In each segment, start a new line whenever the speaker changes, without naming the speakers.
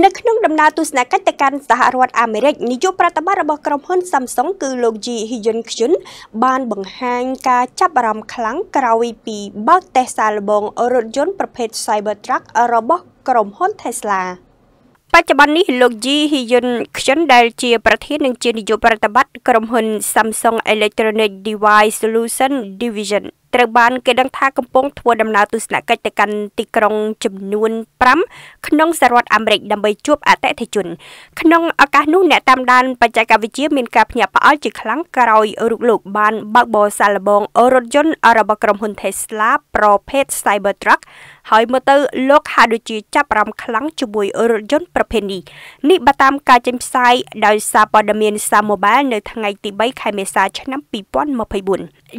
នៅក្នុងដំណើរទស្សនកិច្ចទៅកាន់សហរដ្ឋអាមេរិកនាយកប្រតិបត្តិរបស់ក្រុមហ៊ុន Samsung គឺលោក Ji Hyun Kyun បានបង្ហាញការចាប់អារម្មណ៍ខ្លាំងក្រោយពីបើកតេស្តសាឡបងរថយន្តប្រភេទ Cybertruck របស់ក្រុមហ៊ុន Tesla បច្ចុប្បន្ននេះលោក Ji Hyun Kyun ដែលជាប្រធាននិងជានាយកប្រតិបត្តិក្រុមហ៊ុន Samsung Electronic Device Solution Division ត្រូវបានគេដឹងថាកំពុងធ្វើដំណើរទស្សនកិច្ចទៅកាន់ទីក្រុងចំនួន5ក្នុងសហរដ្ឋអាមេរិកដើម្បីជួបអតិថិជនក្នុងឱកាសនោះអ្នកតាមដាន បច្ចេកវិទ្យាមានការភ្ញាក់ផ្អើលជាខ្លាំងក្រោយរូបលោកបានបើកបរសាឡបងរថយន្តរបស់ក្រុមហ៊ុន Tesla ប្រភេទ Cybertruck ហើយមើលទៅ លោក ហាក់ដូចជាចាប់អារម្មណ៍ខ្លាំងជាមួយរថយន្តប្រភេទនេះនេះបើតាមការចេញផ្សាយដោយ សារព័ត៌មានសាមូបែលនៅថ្ងៃទី3ខែមេសាឆ្នាំ2024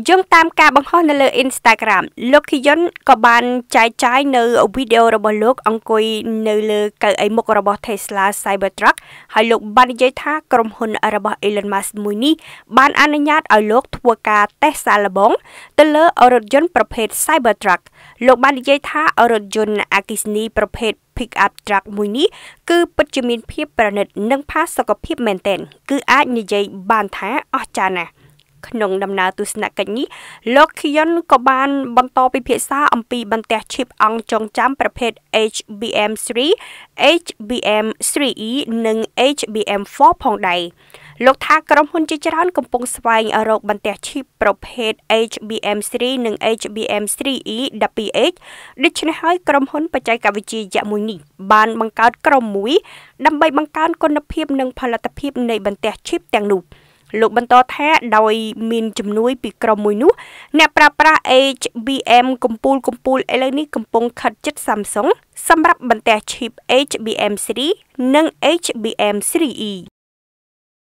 យោងតាមការបង្ហោះនៅលើលើ Instagram លោកខីយុនក៏បានចែកចាយនៅវីដេអូរបស់លោកអង្គុយនៅលើកៅអីមុខរបស់ Tesla Cybertruck ហើយលោកបាននិយាយថាក្រុមហ៊ុន របស់ Elon Musk មួយនេះបានអនុញ្ញាតឲ្យលោកធ្វើការតេស្តសាឡបង ទៅលើរថយន្តប្រភេទ Cybertruck លោកបាននិយាយថារថយន្តអគ្គិសនីប្រភេទ pickup truck មួយនេះគឺពិតជាមានភាពប្រណិតនិងផាសុកភាពមែនទែនគឺអាចនិយាយបានថាអស្ចារ្យណាស់ក្នុងដំណើរទស្សនកិច្ចនេះលោកខៀនក៏បានបន្តពិភាក្សាអំពីបន្ទះឈីបអង្គចងចាំប្រភេទ HBM3 HBM3E និង HBM4 ផងដែរលោកថាក្រុមហ៊ុនជាច្រើនកំពុងស្វែងរកបន្ទះឈីបប្រភេទ HBM3 និង HBM3E 12H ដូច្នេះហើយក្រុមហ៊ុនបច្ចេកវិទ្យាយៈមួយនេះ បានបង្កើតក្រុមមួយ ដើម្បីបង្កើនគុណភាពនិងផលិតភាពនៃបន្ទះឈីបទាំងនោះ។លោកបន្តថា ដោយមានជំនួយ ពីក្រុមមួយនោះ អ្នកប្រើប្រាស់ HBM កំពូលកំពូលឥឡូវនេះកំពុង ខិតជិត Samsung សម្រាប់បន្ទះ chip HBM3 និង HBM3E